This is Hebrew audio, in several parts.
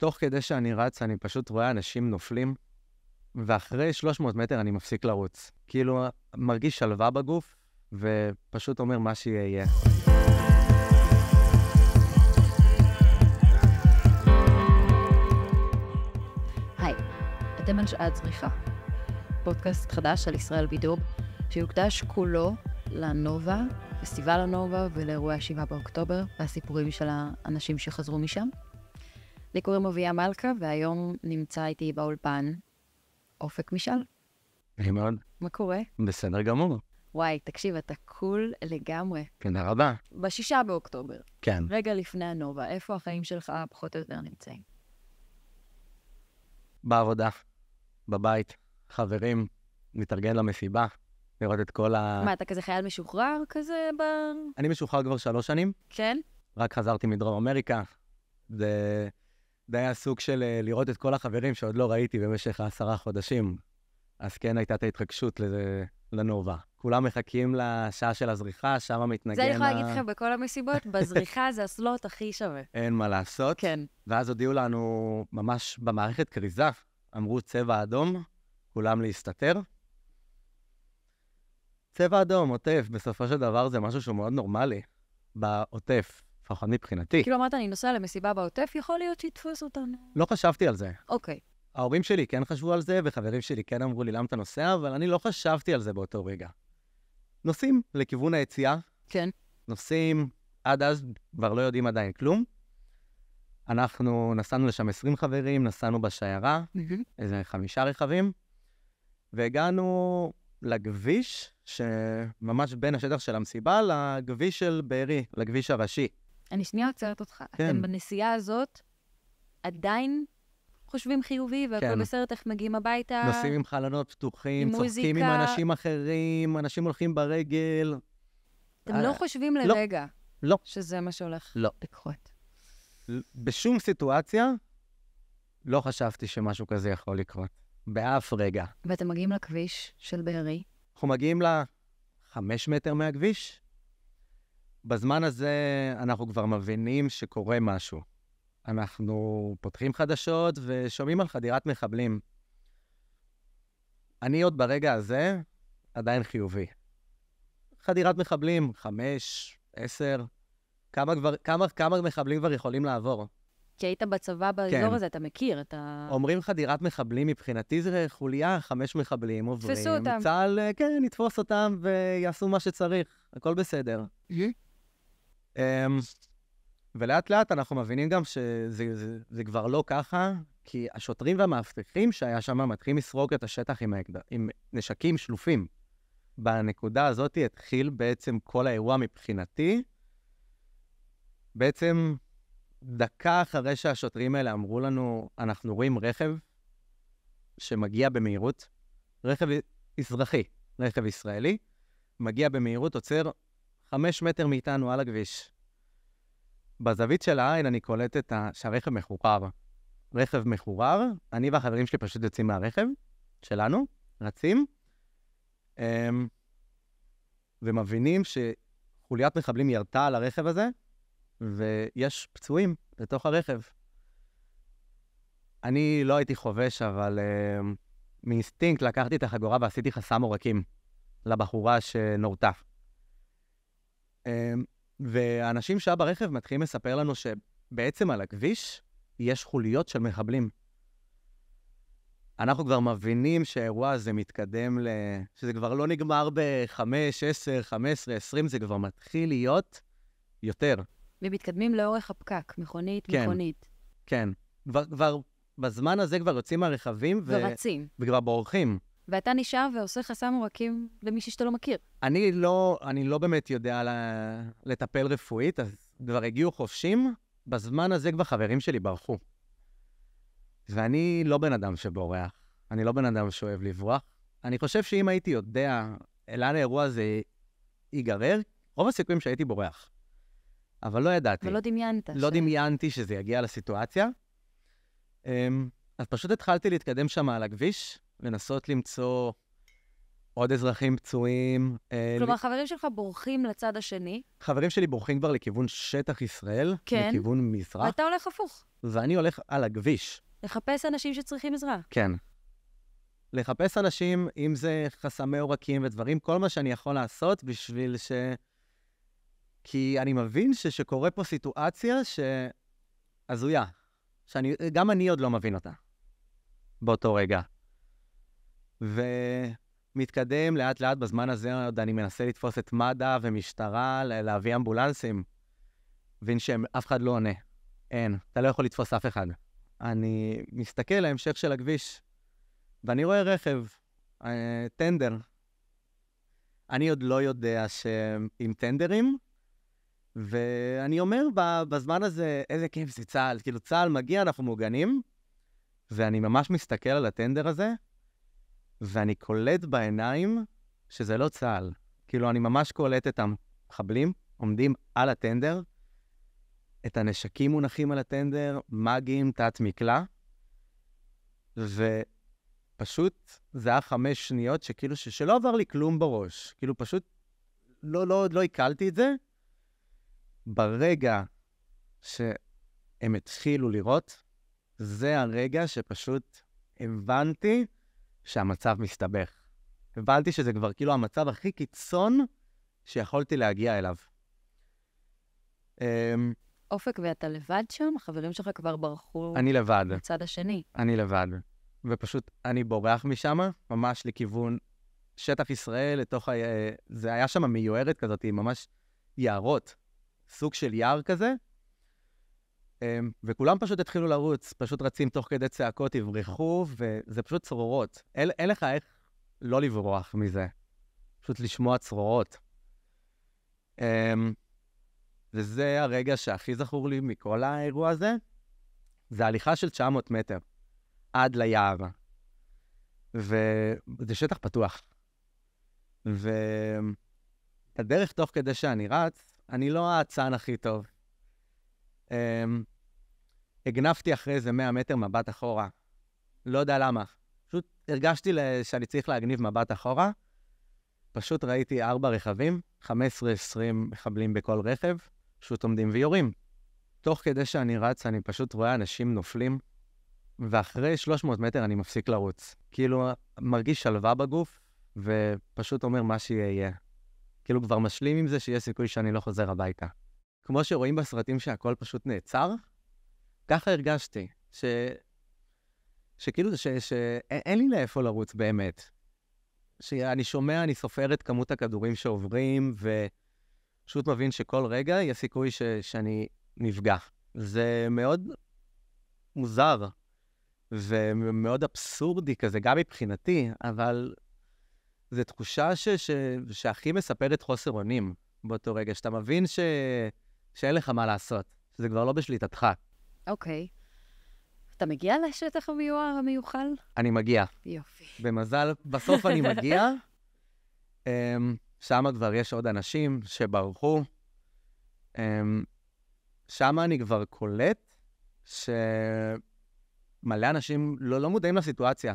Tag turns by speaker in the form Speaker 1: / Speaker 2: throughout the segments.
Speaker 1: תוך כדי שאני רץ, אני פשוט רואה אנשים נופלים, ואחרי 300 מטר אני מפסיק לרוץ. כאילו, מרגיש שלווה בגוף, ופשוט אומר מה שיהיה יהיה.
Speaker 2: היי, אתם על שעת צריכה. פודקאסט חדש על ישראל בידור, שיוקדש כולו לנובה, פסטיבל הנובה ולאירועי ה 7 באוקטובר, והסיפורים של האנשים שחזרו משם. לי קוראים אביה מלכה, והיום נמצא איתי באולפן אופק משאל. נהי מאוד. מה קורה?
Speaker 1: בסדר גמור.
Speaker 2: וואי, תקשיב, אתה קול לגמרי. תודה כן, רבה. בשישה באוקטובר. כן. רגע לפני הנובה, איפה החיים שלך פחות או יותר נמצאים?
Speaker 1: בעבודה, בבית, חברים, מתארגן למסיבה, לראות את כל ה... מה, אתה
Speaker 2: כזה חייל משוחרר כזה ב...
Speaker 1: אני משוחרר כבר שלוש שנים. כן? רק חזרתי מדרום אמריקה. זה זה היה סוג של אה, לראות את כל החברים שעוד לא ראיתי במשך העשרה חודשים. אז כן הייתה את ההתרגשות לנובה. כולם מחכים לשעה של הזריחה, שם מתנגן... זה אני יכולה להגיד לכם
Speaker 2: בכל המסיבות, בזריחה זה הסלוט הכי שווה.
Speaker 1: אין מה לעשות. כן. ואז הודיעו לנו, ממש במערכת כריזה, אמרו צבע אדום, כולם להסתתר. צבע אדום, עוטף, בסופו של דבר זה משהו שהוא מאוד נורמלי בעוטף. לפחות נכון, מבחינתי. כאילו
Speaker 2: אמרת, אני נוסע למסיבה בעוטף, יכול להיות שיתפוס אותנו.
Speaker 1: לא חשבתי על זה. אוקיי. ההורים שלי כן חשבו על זה, וחברים שלי כן אמרו לי, למה אתה נוסע? אבל אני לא חשבתי על זה באותו רגע. נוסעים לכיוון היציאה. כן. נוסעים, עד אז כבר לא יודעים עדיין כלום. אנחנו נסענו לשם 20 חברים, נסענו בשיירה, איזה חמישה רכבים, והגענו לכביש שממש בין השטח של המסיבה לכביש של בארי, לכביש הראשי.
Speaker 2: אני שנייה עוצרת אותך. כן. אתם בנסיעה הזאת עדיין חושבים חיובי, והכל כן. בסדר, איך מגיעים הביתה. נוסעים עם
Speaker 1: חלונות פתוחים, עם צוחקים מוזיקה. עם אנשים אחרים, אנשים הולכים ברגל. אתם לא אה... לא חושבים לרגע לא. שזה מה שהולך לא. לקרות. בשום סיטואציה לא חשבתי שמשהו כזה יכול לקרות. באף רגע.
Speaker 2: ואתם מגיעים לכביש של בארי?
Speaker 1: אנחנו מגיעים לחמש מטר מהכביש, בזמן הזה אנחנו כבר מבינים שקורה משהו. אנחנו פותחים חדשות ושומעים על חדירת מחבלים. אני עוד ברגע הזה עדיין חיובי. חדירת מחבלים, חמש, עשר, כמה, כבר, כמה, כמה מחבלים כבר יכולים לעבור?
Speaker 2: כי היית בצבא באזור כן. הזה, אתה מכיר, אתה...
Speaker 1: אומרים חדירת מחבלים, מבחינתי זה חוליה, חמש מחבלים עוברים. תפסו אותם. צה"ל, כן, יתפוס אותם ויעשו מה שצריך, הכל בסדר. אמ, ולאט לאט אנחנו מבינים גם שזה זה, זה כבר לא ככה, כי השוטרים והמאבטחים שהיה שם מתחילים לסרוק את השטח עם, עם נשקים שלופים. בנקודה הזאת התחיל בעצם כל האירוע מבחינתי. בעצם דקה אחרי שהשוטרים האלה אמרו לנו, אנחנו רואים רכב שמגיע במהירות, רכב אזרחי, רכב ישראלי, מגיע במהירות, עוצר, חמש מטר מאיתנו על הכביש. בזווית של העין אני קולט את ה... שהרכב מחורר. רכב מחורר, אני והחברים שלי פשוט יוצאים מהרכב שלנו, רצים, אמ, ומבינים שחוליית מחבלים ירתה על הרכב הזה, ויש פצועים בתוך הרכב. אני לא הייתי חובש, אבל uh, מאינסטינקט לקחתי את החגורה ועשיתי חסם עורקים לבחורה שנורתה. אמ, והאנשים שהיו ברכב מתחילים לספר לנו שבעצם על הכביש יש חוליות של מחבלים. אנחנו כבר מבינים שהאירוע הזה מתקדם ל... שזה כבר לא נגמר ב-5, 10, 15, 20, זה כבר מתחיל להיות יותר.
Speaker 2: ומתקדמים לאורך הפקק, מכונית, כן, מכונית.
Speaker 1: כן, כבר, כבר בזמן הזה כבר יוצאים מהרכבים. ו... ורצים. וכבר בורחים.
Speaker 2: ואתה נשאר ועושה חסם עורקים למישהי שאתה לא מכיר.
Speaker 1: אני לא, אני לא באמת יודע לטפל רפואית, אז כבר הגיעו חופשים, בזמן הזה כבר חברים שלי ברחו. ואני לא בן אדם שבורח, אני לא בן אדם שאוהב לברוח. אני חושב שאם הייתי יודע לאן האירוע הזה ייגרר, רוב הסיכויים שהייתי בורח. אבל לא ידעתי. ולא דמיינת. לא ש... דמיינתי שזה יגיע לסיטואציה. אמ, אז פשוט התחלתי להתקדם שם על הכביש, לנסות למצוא עוד אזרחים פצועים. אה, כלומר, אל...
Speaker 2: חברים שלך בורחים לצד השני?
Speaker 1: חברים שלי בורחים כבר לכיוון שטח ישראל, כן. לכיוון מזרח. ואתה
Speaker 2: הולך הפוך.
Speaker 1: ואני הולך על הכביש.
Speaker 2: לחפש אנשים שצריכים עזרה.
Speaker 1: כן. לחפש אנשים, אם זה חסמי עורקים ודברים, כל מה שאני יכול לעשות בשביל ש... כי אני מבין ש... שקורה פה סיטואציה ש... הזויה. שאני, גם אני עוד לא מבין אותה באותו רגע. ומתקדם לאט לאט, בזמן הזה עוד אני מנסה לתפוס את מד"א ומשטרה, להביא אמבולנסים. מבין שאף אחד לא עונה. אין, אתה לא יכול לתפוס אף אחד. אני מסתכל להמשך של הכביש, ואני רואה רכב, אה, טנדר. אני עוד לא יודע שעם טנדרים, ואני אומר בזמן הזה, איזה כיף זה צה"ל, כאילו צה"ל מגיע, אנחנו מוגנים, ואני ממש מסתכל על הטנדר הזה, ואני קולט בעיניים שזה לא צה"ל. כאילו, אני ממש קולט את המחבלים, עומדים על הטנדר, את הנשקים מונחים על הטנדר, מאגים, תת-מקלע, ופשוט זה היה חמש שניות שכאילו, ש... שלא עבר לי כלום בראש. כאילו, פשוט לא, לא, לא עיכלתי את זה. ברגע שהם התחילו לראות, זה הרגע שפשוט הבנתי שהמצב מסתבך. הבנתי שזה כבר כאילו המצב הכי קיצון שיכולתי להגיע אליו. אמ,
Speaker 2: אופק, ואתה לבד שם? החברים שלך כבר ברחו... אני
Speaker 1: לבד. לצד השני. אני לבד. ופשוט אני בורח משם, ממש לכיוון שטח ישראל, לתוך ה... אה, זה היה שם מיוערת כזאת, ממש יערות. סוג של יער כזה, אמ, וכולם פשוט התחילו לרוץ, פשוט רצים תוך כדי צעקות, יברחו, וזה פשוט צרורות. אין, אין לך איך לא לברוח מזה, פשוט לשמוע צרורות. אמ, וזה הרגע שהכי זכור לי מכל האירוע הזה, זה הליכה של 900 מטר עד ליער. וזה שטח פתוח. והדרך תוך כדי שאני רץ, אני לא האצן הכי טוב. אמ, הגנבתי אחרי איזה 100 מטר מבט אחורה. לא יודע למה. פשוט הרגשתי שאני צריך להגניב מבט אחורה. פשוט ראיתי ארבע רכבים, 15-20 מחבלים בכל רכב, פשוט עומדים ויורים. תוך כדי שאני רץ, אני פשוט רואה אנשים נופלים, ואחרי 300 מטר אני מפסיק לרוץ. כאילו, מרגיש שלווה בגוף, ופשוט אומר מה שיהיה יהיה. כאילו, כבר משלים עם זה שיש סיכוי שאני לא חוזר הביתה. כמו שרואים בסרטים שהכל פשוט נעצר, ככה הרגשתי, ש... שכאילו, שאין ש... לי לאיפה לרוץ באמת. שאני שומע, אני סופר את כמות הכדורים שעוברים, ופשוט מבין שכל רגע יש סיכוי ש... שאני נפגע. זה מאוד מוזר, ומאוד אבסורדי כזה, גם מבחינתי, אבל זו תחושה ש... ש... שהכי מספרת חוסר אונים באותו רגע, שאתה מבין ש... שאין לך מה לעשות, שזה כבר לא בשליטתך.
Speaker 2: אוקיי. Okay. אתה מגיע לשטח המיוער המיוחל?
Speaker 1: אני מגיע. יופי. במזל, בסוף אני מגיע. אמ, שם כבר יש עוד אנשים שברחו. אמ, שם אני כבר קולט שמלא אנשים לא, לא מודעים לסיטואציה.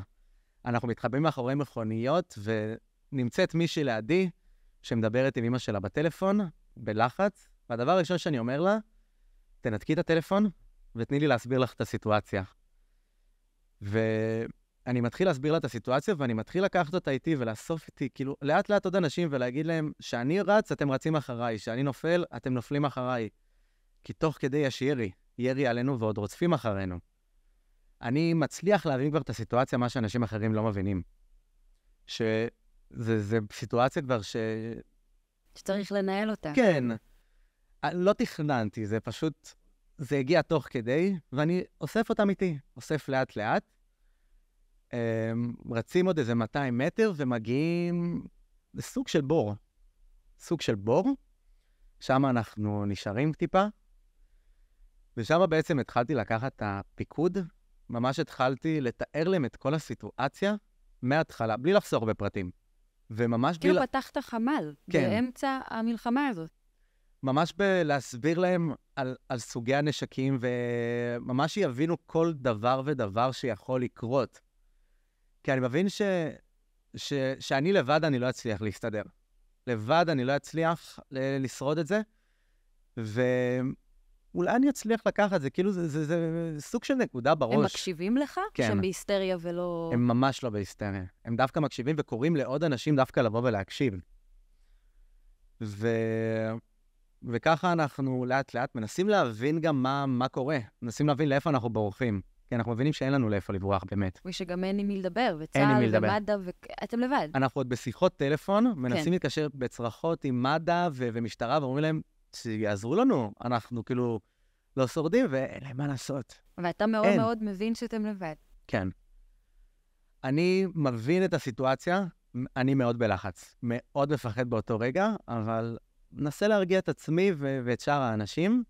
Speaker 1: אנחנו מתחבאים מאחורי מכוניות, ונמצאת מישהי לידי שמדברת עם אמא שלה בטלפון, בלחץ, והדבר הראשון שאני אומר לה, תנתקי את הטלפון ותני לי להסביר לך את הסיטואציה. ואני מתחיל להסביר לה את הסיטואציה, ואני מתחיל לקחת אותה איתי ולאסוף איתי, כאילו, לאט לאט עוד אנשים ולהגיד להם, שאני רץ, אתם רצים אחריי, שאני נופל, אתם נופלים אחריי. כי תוך כדי יש ירי, ירי עלינו ועוד רוצפים אחרינו. אני מצליח להבין כבר את הסיטואציה, מה שאנשים אחרים לא מבינים. שזה סיטואציה כבר ש...
Speaker 2: שצריך לנהל אותה. כן.
Speaker 1: לא תכננתי, זה פשוט, זה הגיע תוך כדי, ואני אוסף אותם איתי, אוסף לאט-לאט. אמ, רצים עוד איזה 200 מטר ומגיעים לסוג של בור. סוג של בור, שם אנחנו נשארים טיפה, ושם בעצם התחלתי לקחת את הפיקוד, ממש התחלתי לתאר להם את כל הסיטואציה מההתחלה, בלי לחסוך בפרטים. וממש כאילו בלי... כאילו
Speaker 2: פתחת חמ"ל כן. באמצע המלחמה הזאת.
Speaker 1: ממש בלהסביר להם על, על סוגי הנשקים, וממש שיבינו כל דבר ודבר שיכול לקרות. כי אני מבין ש, ש, שאני לבד, אני לא אצליח להסתדר. לבד אני לא אצליח לשרוד את זה, ואולי אני אצליח לקחת את זה, כאילו זה, זה, זה, זה סוג של נקודה בראש. הם
Speaker 2: מקשיבים לך? כן. שהם בהיסטריה ולא... הם
Speaker 1: ממש לא בהיסטריה. הם דווקא מקשיבים וקוראים לעוד אנשים דווקא לבוא ולהקשיב. ו... וככה אנחנו לאט-לאט מנסים להבין גם מה, מה קורה. מנסים להבין לאיפה אנחנו בורחים. כי אנחנו מבינים שאין לנו לאיפה לברוח, באמת.
Speaker 2: ושגם אין עם מי לדבר, וצה"ל ומד"א, ואתם לבד.
Speaker 1: אנחנו עוד בשיחות טלפון, מנסים כן. להתקשר בצרחות עם מד"א ו- ומשטרה, ואומרים להם, שיעזרו לנו, אנחנו כאילו לא שורדים, ואין להם מה לעשות. ואתה מאוד אין. מאוד
Speaker 2: מבין שאתם לבד.
Speaker 1: כן. אני מבין את הסיטואציה, אני מאוד בלחץ. מאוד מפחד באותו רגע, אבל מנסה להרגיע את עצמי ו- ואת שאר האנשים,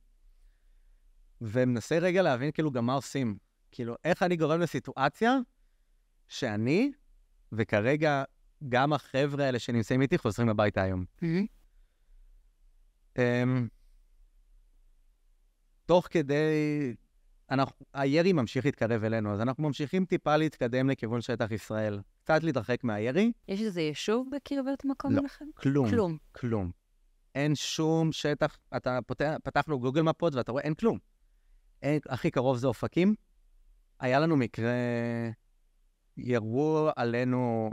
Speaker 1: ומנסה רגע להבין כאילו גם מה עושים. כאילו, איך אני גורם לסיטואציה שאני, וכרגע גם החבר'ה האלה שנמצאים איתי חוזרים הביתה היום. Mm-hmm. תוך כדי, אנחנו, הירי ממשיך להתקרב אלינו, אז אנחנו ממשיכים טיפה להתקדם לכיוון שטח ישראל. קצת להתרחק מהירי. יש איזה יישוב בקרבת מקום לא, לכם? כלום. כלום. כלום. אין שום שטח, אתה פותח, לו גוגל מפות ואתה רואה, אין כלום. אין, הכי קרוב זה אופקים. היה לנו מקרה, ירו עלינו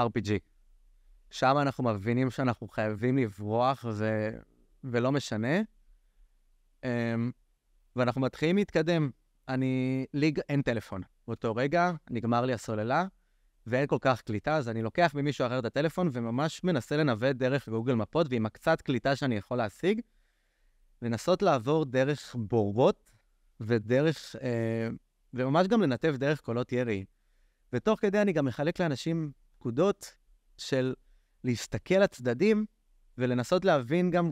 Speaker 1: RPG. שם אנחנו מבינים שאנחנו חייבים לברוח ו... ולא משנה. אמ, ואנחנו מתחילים להתקדם. אני, לי אין טלפון. באותו רגע נגמר לי הסוללה, ואין כל כך קליטה, אז אני לוקח ממישהו אחר את הטלפון וממש מנסה לנווט דרך גוגל מפות, ועם הקצת קליטה שאני יכול להשיג, לנסות לעבור דרך בורות ודרך, אה, וממש גם לנתב דרך קולות ירי. ותוך כדי אני גם מחלק לאנשים פקודות של להסתכל לצדדים ולנסות להבין גם,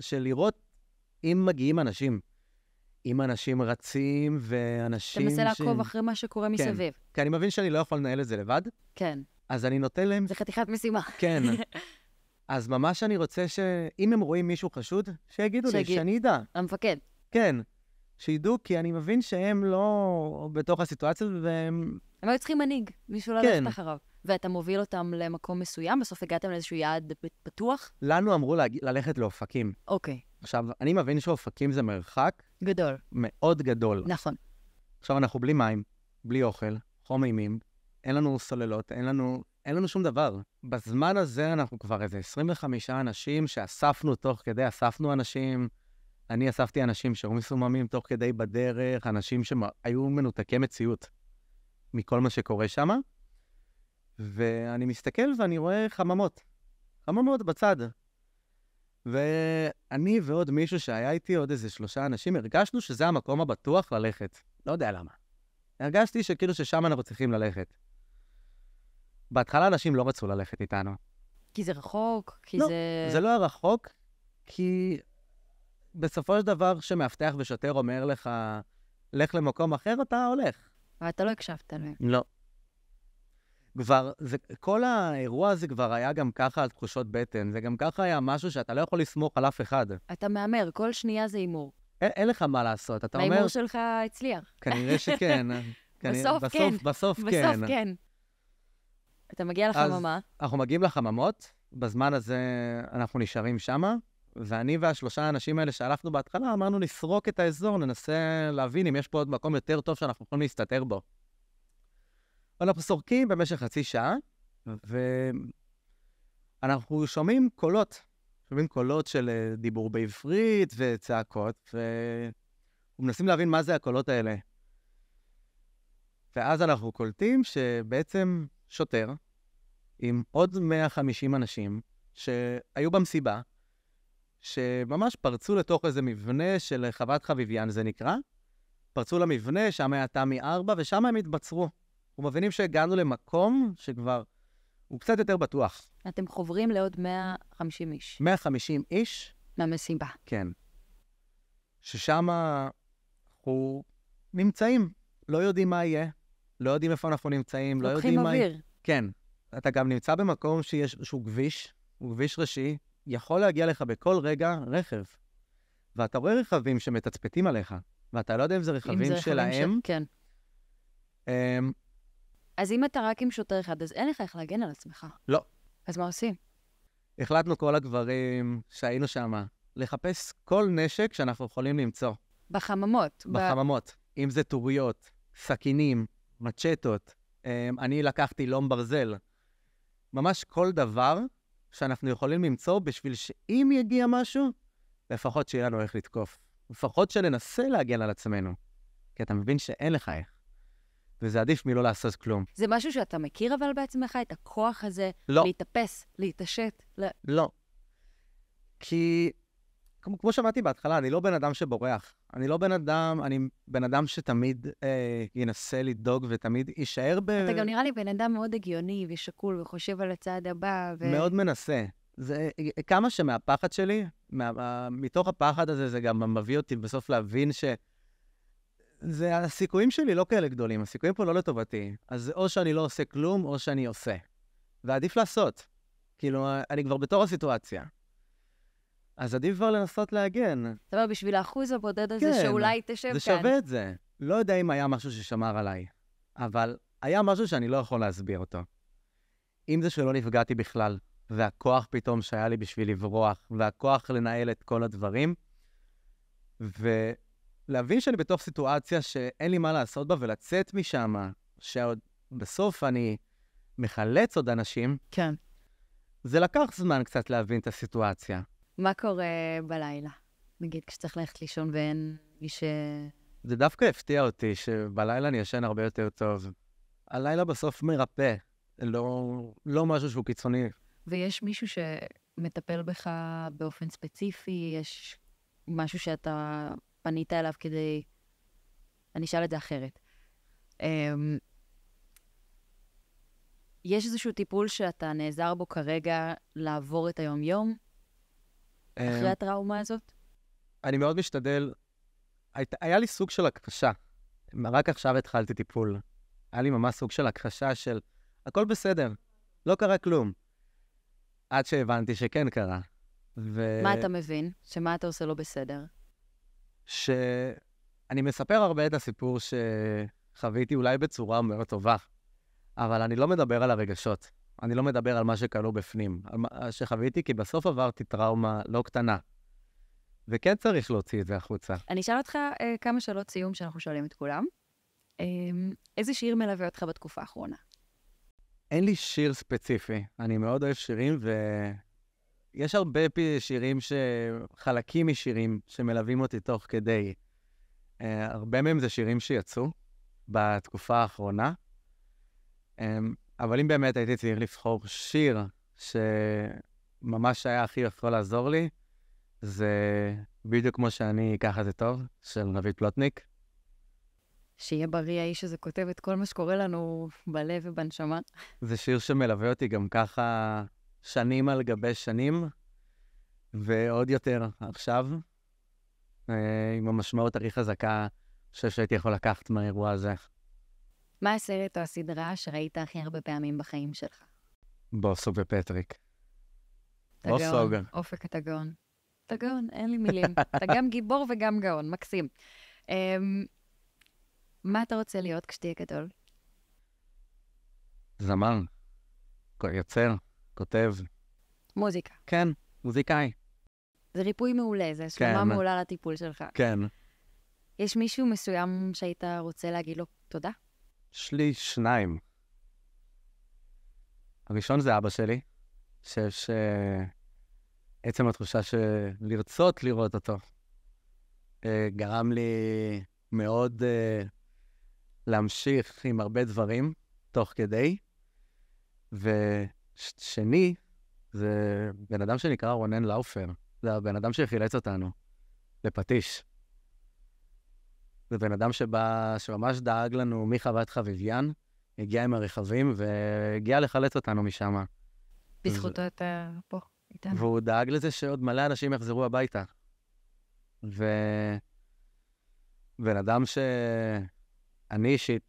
Speaker 1: של לראות אם מגיעים אנשים. אם אנשים רצים ואנשים... ש... אתה מנסה לעקוב אחרי
Speaker 2: מה שקורה כן, מסביב. כן.
Speaker 1: כי אני מבין שאני לא יכול לנהל את זה לבד. כן. אז אני נותן להם... זה חתיכת משימה. כן. אז ממש אני רוצה ש... אם הם רואים מישהו חשוד, שיגידו שיגיד... לי, שאני אדע. המפקד. כן. שידעו, כי אני מבין שהם לא בתוך הסיטואציה והם...
Speaker 2: הם היו צריכים מנהיג, מישהו לא כן. ללכת אחריו. ואתה מוביל אותם למקום מסוים, בסוף הגעתם לאיזשהו יעד פתוח?
Speaker 1: לנו אמרו ללכת לאופקים. אוקיי. עכשיו, אני מבין שאופקים זה מרחק, גדול. מאוד גדול. נכון. עכשיו אנחנו בלי מים, בלי אוכל, חום אימים, אין לנו סוללות, אין לנו, אין לנו שום דבר. בזמן הזה אנחנו כבר איזה 25 אנשים שאספנו תוך כדי, אספנו אנשים, אני אספתי אנשים שהיו מסוממים תוך כדי בדרך, אנשים שהיו מנותקי מציאות מכל מה שקורה שם, ואני מסתכל ואני רואה חממות. חממות בצד, ואני ועוד מישהו שהיה איתי, עוד איזה שלושה אנשים, הרגשנו שזה המקום הבטוח ללכת. לא יודע למה. הרגשתי שכאילו ששם אנחנו צריכים ללכת. בהתחלה אנשים לא רצו ללכת איתנו. כי זה רחוק?
Speaker 2: כי לא, זה... לא, זה
Speaker 1: לא היה רחוק, כי בסופו של דבר, כשמאבטח ושוטר אומר לך, לך למקום אחר, אתה הולך.
Speaker 2: אבל אתה לא הקשבת להם.
Speaker 1: לא. כבר, זה, כל האירוע הזה כבר היה גם ככה על תחושות בטן, זה גם ככה היה משהו שאתה לא יכול לסמוך על אף אחד.
Speaker 2: אתה מהמר, כל שנייה זה הימור.
Speaker 1: אין, אין לך מה לעשות, אתה אומר... ההימור שלך
Speaker 2: הצליח. כנראה שכן. כנראה, בסוף, בסוף כן. בסוף כן. בסוף כן. אתה מגיע לחממה.
Speaker 1: אנחנו מגיעים לחממות, בזמן הזה אנחנו נשארים שמה, ואני והשלושה האנשים האלה שהלכנו בהתחלה, אמרנו נסרוק את האזור, ננסה להבין אם יש פה עוד מקום יותר טוב שאנחנו יכולים להסתתר בו. ואנחנו סורקים במשך חצי שעה, ואנחנו שומעים קולות, שומעים קולות של אה, דיבור בעברית וצעקות, ומנסים להבין מה זה הקולות האלה. ואז אנחנו קולטים שבעצם שוטר עם עוד 150 אנשים שהיו במסיבה, שממש פרצו לתוך איזה מבנה של חוות חביביאן, זה נקרא. פרצו למבנה, שם היה תמי 4, ושם הם התבצרו. אנחנו מבינים שהגענו למקום שכבר הוא קצת יותר בטוח.
Speaker 2: אתם חוברים לעוד 150 איש.
Speaker 1: 150 איש. מהמסיבה. כן. ששם אנחנו נמצאים, לא יודעים מה יהיה, לא יודעים איפה אנחנו נמצאים, לא יודעים מה... לוקחים אוויר. כן. אתה גם נמצא במקום שיש, איזשהו כביש, הוא כביש ראשי, יכול להגיע לך בכל רגע רכב. ואתה רואה רכבים שמתצפתים עליך, ואתה לא יודע אם זה רכבים שלהם. אם זה שלהם. רכבים של... כן. אמ,
Speaker 2: אז אם אתה רק עם שוטר אחד, אז אין לך איך להגן על עצמך. לא. אז מה עושים?
Speaker 1: החלטנו כל הגברים שהיינו שם לחפש כל נשק שאנחנו יכולים למצוא.
Speaker 2: בחממות.
Speaker 1: בחממות. ב... אם זה טוריות, סכינים, מצ'טות. אמ, אני לקחתי לום ברזל. ממש כל דבר שאנחנו יכולים למצוא בשביל שאם יגיע משהו, לפחות שיהיה לנו איך לתקוף. לפחות שננסה להגן על עצמנו. כי אתה מבין שאין לך איך. וזה עדיף מלא לעשות כלום.
Speaker 2: זה משהו שאתה מכיר אבל בעצמך, את הכוח הזה? לא. להתאפס, להתעשת? ל...
Speaker 1: לא. כי כמו, כמו שאמרתי בהתחלה, אני לא בן אדם שבורח. אני לא בן אדם, אני בן אדם שתמיד אה, ינסה לדאוג ותמיד יישאר ב... אתה גם נראה
Speaker 2: לי בן אדם מאוד הגיוני ושקול וחושב על הצעד הבא.
Speaker 1: ו... מאוד מנסה. זה כמה שמהפחד שלי, מה, מתוך הפחד הזה, זה גם מביא אותי בסוף להבין ש... זה, הסיכויים שלי לא כאלה גדולים, הסיכויים פה לא לטובתי. אז או שאני לא עושה כלום, או שאני עושה. ועדיף לעשות. כאילו, אני כבר בתור הסיטואציה. אז עדיף כבר לנסות להגן.
Speaker 2: אתה אומר, בשביל האחוז הבודד הזה כן, שאולי תשב כאן. זה שווה כאן. את
Speaker 1: זה. לא יודע אם היה משהו ששמר עליי, אבל היה משהו שאני לא יכול להסביר אותו. אם זה שלא נפגעתי בכלל, והכוח פתאום שהיה לי בשביל לברוח, והכוח לנהל את כל הדברים, ו... להבין שאני בתוך סיטואציה שאין לי מה לעשות בה ולצאת משם, שעוד בסוף אני מחלץ עוד אנשים. כן. זה לקח זמן קצת להבין את הסיטואציה.
Speaker 2: מה קורה בלילה? נגיד, כשצריך ללכת לישון ואין מי ש...
Speaker 1: זה דווקא הפתיע אותי שבלילה אני ישן הרבה יותר טוב. הלילה בסוף מרפא, לא, לא משהו שהוא קיצוני.
Speaker 2: ויש מישהו שמטפל בך באופן ספציפי? יש משהו שאתה פנית אליו כדי... אני אשאל את זה אחרת. Um, יש איזשהו טיפול שאתה נעזר בו כרגע לעבור את היום-יום um, אחרי אמ, הטראומה הזאת?
Speaker 1: אני מאוד משתדל. היית, היה לי סוג של הכחשה. רק עכשיו התחלתי טיפול. היה לי ממש סוג של הכחשה של הכל בסדר, לא קרה כלום. עד שהבנתי שכן קרה. ו... מה אתה
Speaker 2: מבין? שמה אתה עושה לא בסדר?
Speaker 1: שאני מספר הרבה את הסיפור שחוויתי אולי בצורה מאוד טובה, אבל אני לא מדבר על הרגשות. אני לא מדבר על מה שקלו בפנים, על מה שחוויתי, כי בסוף עברתי טראומה לא קטנה. וכן צריך להוציא את זה החוצה.
Speaker 2: אני אשאל אותך אה, כמה שאלות סיום שאנחנו שואלים את כולם. אה, איזה שיר מלווה אותך בתקופה האחרונה?
Speaker 1: אין לי שיר ספציפי. אני מאוד אוהב שירים, ו... יש הרבה שירים, ש... חלקים משירים שמלווים אותי תוך כדי. Uh, הרבה מהם זה שירים שיצאו בתקופה האחרונה. Um, אבל אם באמת הייתי צריך לבחור שיר שממש היה הכי יכול לעזור לי, זה בדיוק כמו שאני, ככה זה טוב, של רביד פלוטניק.
Speaker 2: שיהיה בריא האיש הזה כותב את כל מה שקורה לנו בלב ובנשמה.
Speaker 1: זה שיר שמלווה אותי גם ככה שנים על גבי שנים, ועוד יותר עכשיו, אה, עם המשמעות הכי חזקה, אני חושב שהייתי יכול לקחת מהאירוע הזה.
Speaker 2: מה הסרט או הסדרה שראית הכי הרבה פעמים בחיים שלך?
Speaker 1: בוסו ופטריק. בוסוג.
Speaker 2: אופק אתה גאון. אתה גאון, אין לי מילים. אתה גם גיבור וגם גאון, מקסים. Um, מה אתה רוצה להיות כשתהיה גדול?
Speaker 1: זמן. יוצר. כותב. מוזיקה. כן, מוזיקאי.
Speaker 2: זה ריפוי מעולה, זה השלמה כן. מעולה לטיפול שלך. כן. יש מישהו מסוים שהיית רוצה להגיד לו תודה?
Speaker 1: יש לי שניים. הראשון זה אבא שלי, שיש אה, עצם התחושה של לרצות לראות אותו. אה, גרם לי מאוד אה, להמשיך עם הרבה דברים תוך כדי, ו... ש- שני, זה בן אדם שנקרא רונן לאופר. זה הבן אדם שחילץ אותנו לפטיש. זה בן אדם שבא, שממש דאג לנו מחוות חביביין, הגיע עם הרכבים והגיע לחלץ אותנו משם. בזכותו
Speaker 2: ו... אתה פה,
Speaker 1: איתנו. והוא דאג לזה שעוד מלא אנשים יחזרו הביתה. ובן אדם שאני אישית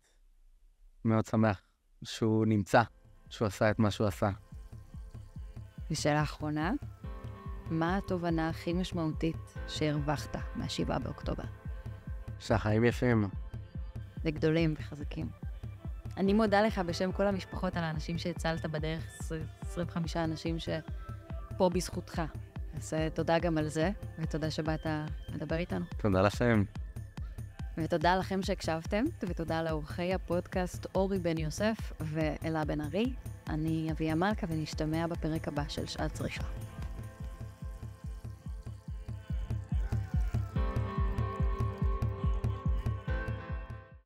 Speaker 1: מאוד שמח שהוא נמצא. שהוא עשה את מה שהוא עשה.
Speaker 2: ושאלה אחרונה, מה התובנה הכי משמעותית שהרווחת מה-7 באוקטובר?
Speaker 1: שהחיים יפים.
Speaker 2: וגדולים וחזקים. אני מודה לך בשם כל המשפחות על האנשים שהצלת בדרך, 25 אנשים שפה בזכותך. אז אה, תודה גם על זה, ותודה שבאת לדבר איתנו.
Speaker 1: תודה לכם.
Speaker 2: ותודה לכם שהקשבתם, ותודה לאורחי הפודקאסט אורי בן יוסף ואלה בן ארי. אני אביה מלכה, ונשתמע בפרק הבא של שעת צריכה.